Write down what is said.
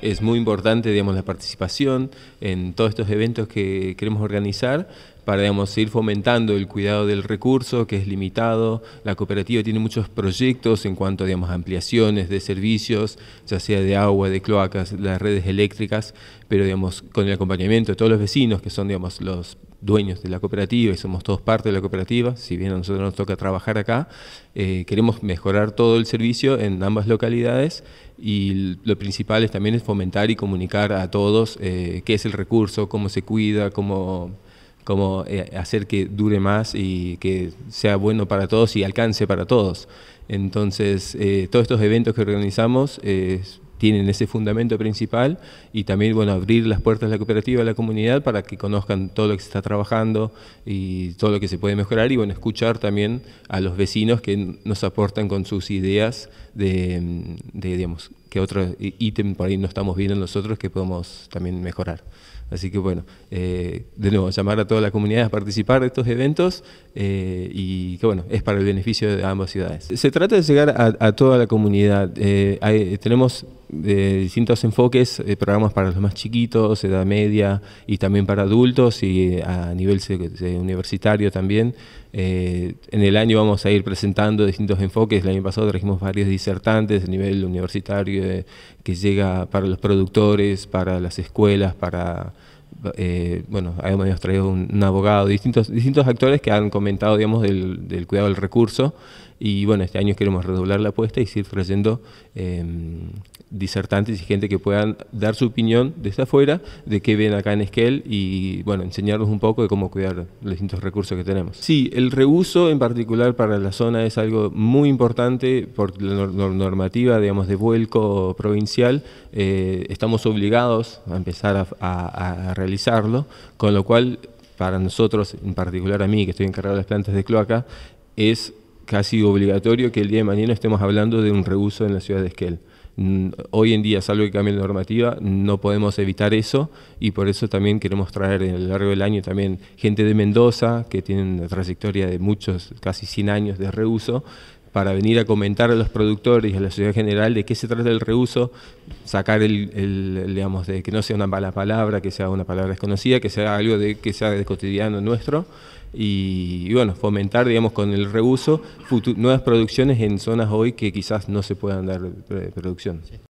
Es muy importante digamos, la participación en todos estos eventos que queremos organizar para digamos, seguir fomentando el cuidado del recurso que es limitado. La cooperativa tiene muchos proyectos en cuanto a ampliaciones de servicios, ya sea de agua, de cloacas, las redes eléctricas, pero con el acompañamiento de todos los vecinos que son los dueños de la cooperativa y somos todos parte de la cooperativa, si bien a nosotros nos toca trabajar acá, eh, queremos mejorar todo el servicio en ambas localidades y lo principal es también es fomentar y comunicar a todos eh, qué es el recurso, cómo se cuida, cómo, cómo eh, hacer que dure más y que sea bueno para todos y alcance para todos. Entonces, todos estos eventos que organizamos tienen ese fundamento principal y también bueno abrir las puertas de la cooperativa a la comunidad para que conozcan todo lo que se está trabajando y todo lo que se puede mejorar y bueno escuchar también a los vecinos que nos aportan con sus ideas de, mm, de digamos que otro ítem por ahí no estamos viendo nosotros que podemos también mejorar. Así que bueno, eh, de nuevo, llamar a toda la comunidad a participar de estos eventos eh, y que bueno, es para el beneficio de ambas ciudades. Se trata de llegar a, toda la comunidad. Eh, tenemos distintos enfoques, programas para los más chiquitos, edad media y también para adultos y a nivel universitario también. Eh, en el año vamos a ir presentando distintos enfoques. El año pasado trajimos varios disertantes a nivel universitario eh, que llega para los productores, para las escuelas, para... Eh, bueno, hemos traído un, abogado, distintos, distintos actores que han comentado, digamos, del cuidado del recurso y bueno, este año queremos redoblar la apuesta y seguir trayendo em, disertantes y gente que puedan dar su opinión desde afuera de qué ven acá en Esquel y bueno, enseñarnos un poco de cómo cuidar los distintos recursos que tenemos. Sí, el reuso en particular para la zona es algo muy importante por la normativa, digamos, de vuelco provincial. Eh, estamos obligados a empezar a realizarlo, con lo cual para nosotros, en particular a mí, que estoy encargado de las plantas de cloaca, es casi obligatorio que el día de mañana estemos hablando de un reuso en la ciudad de Esquel. Mm, hoy en día, salvo que cambie la normativa, no podemos evitar eso y por eso también queremos traer a lo largo del año también gente de Mendoza, que tiene una trayectoria de muchos, casi 100 años de reuso, para venir a comentar a los productores y a la sociedad general de qué se trata el reuso, sacar el, digamos, de que no sea una mala palabra, que sea una palabra desconocida, que sea algo de, que sea de cotidiano nuestro y, bueno, fomentar, digamos, con el reuso nuevas producciones en zonas hoy que quizás no se puedan dar eh, producción.